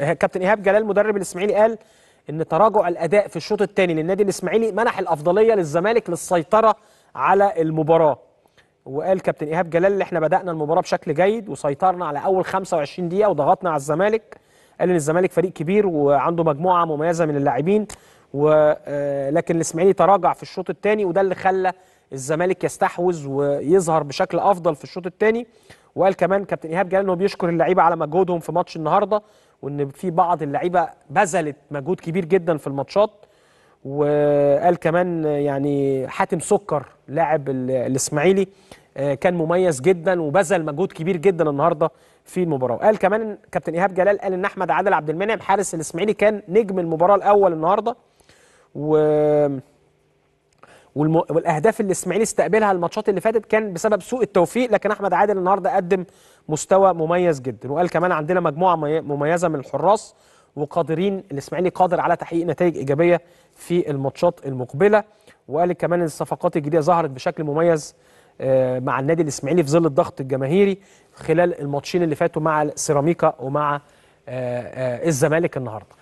إيه، كابتن ايهاب جلال مدرب الاسماعيلي قال ان تراجع الاداء في الشوط الثاني للنادي الاسماعيلي منح الافضليه للزمالك للسيطره على المباراه وقال كابتن ايهاب جلال اللي احنا بدانا المباراه بشكل جيد وسيطرنا على اول 25 دقيقه وضغطنا على الزمالك قال ان الزمالك فريق كبير وعنده مجموعه مميزه من اللاعبين ولكن آه، الاسماعيلي تراجع في الشوط الثاني وده اللي خلى الزمالك يستحوذ ويظهر بشكل افضل في الشوط الثاني وقال كمان كابتن ايهاب جلال انه بيشكر اللعيبه على مجهودهم في ماتش النهارده وان في بعض اللعيبه بذلت مجهود كبير جدا في الماتشات وقال كمان يعني حاتم سكر لاعب الاسماعيلي آه، كان مميز جدا وبذل مجهود كبير جدا النهارده في المباراه وقال كمان كابتن ايهاب جلال قال ان احمد عادل عبد المنعم حارس الاسماعيلي كان نجم المباراه الاول النهارده و والاهداف اللي الاسماعيلي استقبلها الماتشات اللي فاتت كان بسبب سوء التوفيق لكن احمد عادل النهارده قدم مستوى مميز جدا وقال كمان عندنا مجموعه مميزه من الحراس وقادرين الاسماعيلي قادر على تحقيق نتائج ايجابيه في الماتشات المقبله وقال كمان الصفقات الجديده ظهرت بشكل مميز آه، مع النادي الاسماعيلي في ظل الضغط الجماهيري خلال الماتشين اللي فاتوا مع سيراميكا ومع آه، آه، الزمالك النهارده